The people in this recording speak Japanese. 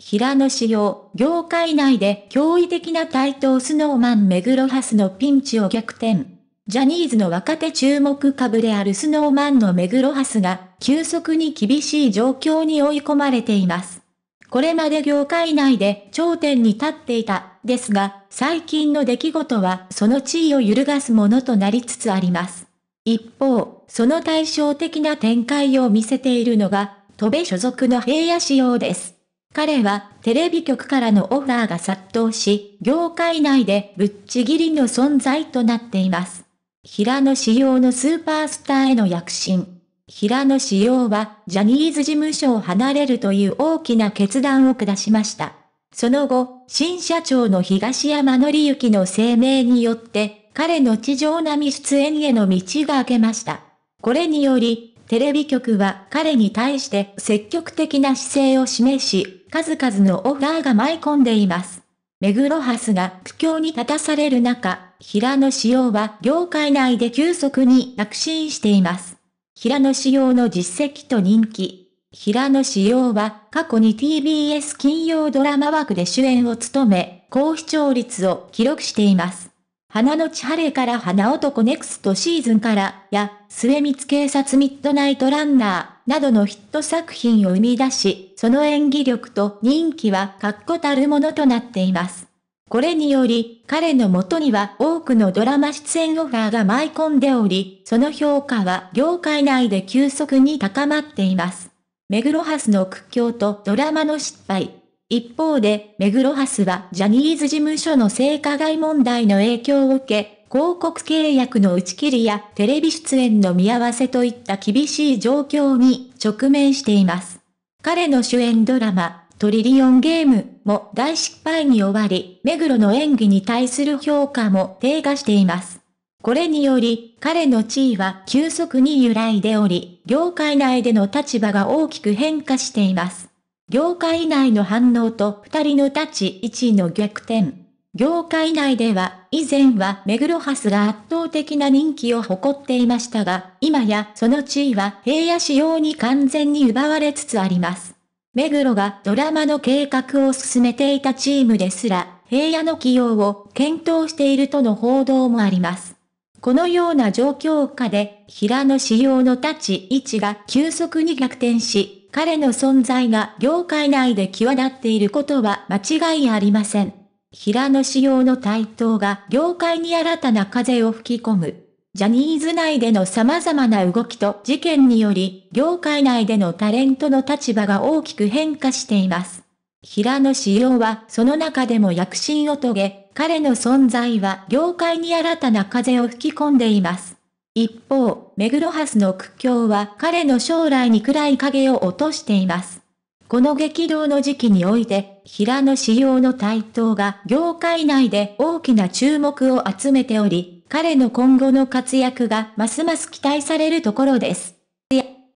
平野紫耀、業界内で驚異的な台頭スノーマン目黒ハスのピンチを逆転。ジャニーズの若手注目株であるスノーマンの目黒ハスが、急速に厳しい状況に追い込まれています。これまで業界内で頂点に立っていた、ですが、最近の出来事はその地位を揺るがすものとなりつつあります。一方、その対照的な展開を見せているのが、戸部所属の平野仕様です。彼はテレビ局からのオファーが殺到し、業界内でぶっちぎりの存在となっています。平野紫耀のスーパースターへの躍進。平野紫耀はジャニーズ事務所を離れるという大きな決断を下しました。その後、新社長の東山則之の声明によって、彼の地上並み出演への道が明けました。これにより、テレビ局は彼に対して積極的な姿勢を示し、数々のオファーが舞い込んでいます。メグロハスが苦境に立たされる中、平野仕様は業界内で急速に躍進しています。平野仕様の実績と人気。平野仕様は過去に TBS 金曜ドラマ枠で主演を務め、高視聴率を記録しています。花の千晴から花男ネクストシーズンからや、末光警察ミッドナイトランナーなどのヒット作品を生み出し、その演技力と人気は確固たるものとなっています。これにより、彼の元には多くのドラマ出演オファーが舞い込んでおり、その評価は業界内で急速に高まっています。メグロハスの苦境とドラマの失敗、一方で、目黒ハスはジャニーズ事務所の性加害問題の影響を受け、広告契約の打ち切りやテレビ出演の見合わせといった厳しい状況に直面しています。彼の主演ドラマ、トリリオンゲームも大失敗に終わり、目黒の演技に対する評価も低下しています。これにより、彼の地位は急速に揺らいでおり、業界内での立場が大きく変化しています。業界内の反応と二人の立ち位置の逆転。業界内では、以前は目黒ハスが圧倒的な人気を誇っていましたが、今やその地位は平野仕様に完全に奪われつつあります。目黒がドラマの計画を進めていたチームですら、平野の起用を検討しているとの報道もあります。このような状況下で、平野仕様の立ち位置が急速に逆転し、彼の存在が業界内で際立っていることは間違いありません。平野仕様の台頭が業界に新たな風を吹き込む。ジャニーズ内での様々な動きと事件により、業界内でのタレントの立場が大きく変化しています。平野仕様はその中でも躍進を遂げ、彼の存在は業界に新たな風を吹き込んでいます。一方、目黒蓮の苦境は彼の将来に暗い影を落としています。この激動の時期において、平野仕様の台頭が業界内で大きな注目を集めており、彼の今後の活躍がますます期待されるところです。